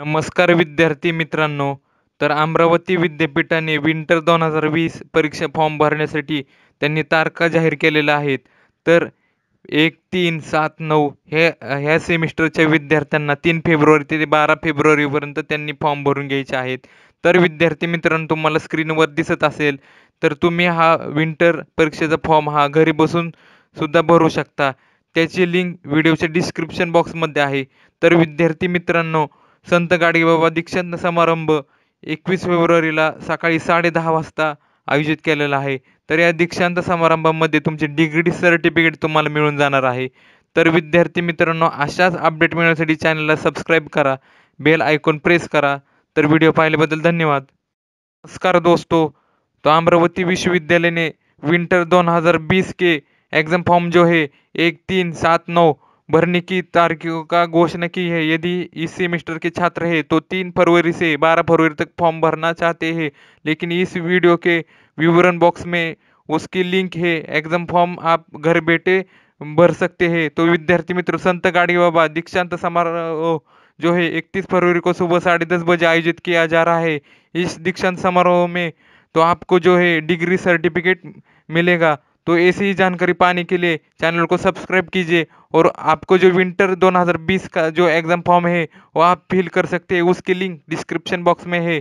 नमस्कार विद्यार्थी मित्रांनो तर अमरावती विद्यापीठाने विंटर दोन हजार वीस परीक्षा फॉर्म भरण्यासाठी त्यांनी तारखा जाहीर केलेल्या आहेत तर एक तीन सात नऊ हे ह्या सेमिस्टरच्या विद्यार्थ्यांना तीन फेब्रुवारी ते बारा फेब्रुवारीपर्यंत त्यांनी फॉर्म भरून घ्यायचे आहेत तर विद्यार्थी मित्रांनो तुम्हाला स्क्रीनवर दिसत असेल तर तुम्ही हा विंटर परीक्षेचा फॉर्म हा घरी बसून सुद्धा भरू शकता त्याची लिंक व्हिडिओच्या डिस्क्रिप्शन बॉक्समध्ये आहे तर विद्यार्थी मित्रांनो संत गाडगेबाबा दीक्षांत समारंभ एकवीस फेब्रुवारीला सकाळी साडे दहा वाजता आयोजित केलेला आहे तर या दीक्षांत समारंभामध्ये तुमचे डिग्री सर्टिफिकेट तुम्हाला मिळून जाणार आहे तर विद्यार्थी मित्रांनो अशाच अपडेट मिळवण्यासाठी चॅनलला सबस्क्राईब करा बेल आयकॉन प्रेस करा तर व्हिडिओ पाहिल्याबद्दल धन्यवाद नमस्कार दोस्तों तो अमरावती विंटर दोन विंटर बीस के एग्ज़ाम फॉर्म जो है एक तीन सात नऊ भरने की तारीखों का घोषणा की है यदि इस सेमेस्टर के छात्र है तो तीन फरवरी से बारह फरवरी तक फॉर्म भरना चाहते हैं लेकिन इस वीडियो के विवरण बॉक्स में उसकी लिंक है एग्जाम फॉर्म आप घर बैठे भर सकते हैं तो विद्यार्थी मित्र संत गाड़ी बाबा दीक्षांत समारोह जो है इकतीस फरवरी को सुबह साढ़े दस बजे आयोजित किया जा रहा है इस दीक्षांत समारोह में तो आपको जो है डिग्री सर्टिफिकेट मिलेगा तो ऐसी ही जानकारी पाने के लिए चैनल को सब्सक्राइब कीजिए और आपको जो विंटर 2020 का जो एग्ज़ाम फॉर्म है वो आप फिल कर सकते हैं उसकी लिंक डिस्क्रिप्शन बॉक्स में है